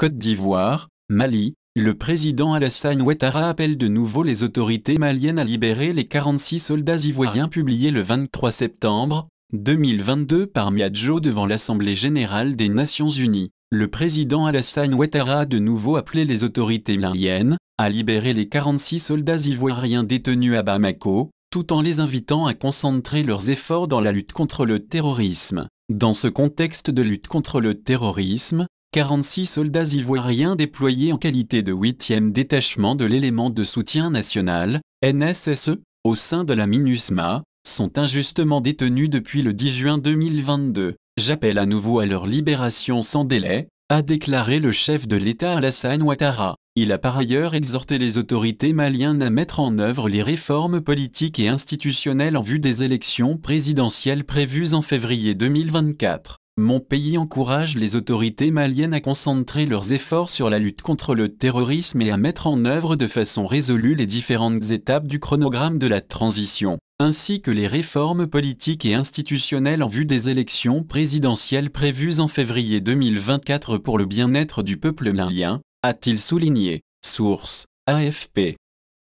Côte d'Ivoire, Mali, le président Alassane Ouattara appelle de nouveau les autorités maliennes à libérer les 46 soldats ivoiriens publiés le 23 septembre 2022 par Miadjo devant l'Assemblée générale des Nations unies. Le président Alassane Ouattara a de nouveau appelé les autorités maliennes à libérer les 46 soldats ivoiriens détenus à Bamako, tout en les invitant à concentrer leurs efforts dans la lutte contre le terrorisme. Dans ce contexte de lutte contre le terrorisme, 46 soldats ivoiriens déployés en qualité de 8e détachement de l'élément de soutien national, NSSE, au sein de la MINUSMA, sont injustement détenus depuis le 10 juin 2022. J'appelle à nouveau à leur libération sans délai, a déclaré le chef de l'État Alassane Ouattara. Il a par ailleurs exhorté les autorités maliennes à mettre en œuvre les réformes politiques et institutionnelles en vue des élections présidentielles prévues en février 2024. Mon pays encourage les autorités maliennes à concentrer leurs efforts sur la lutte contre le terrorisme et à mettre en œuvre de façon résolue les différentes étapes du chronogramme de la transition, ainsi que les réformes politiques et institutionnelles en vue des élections présidentielles prévues en février 2024 pour le bien-être du peuple malien, a-t-il souligné. Source AFP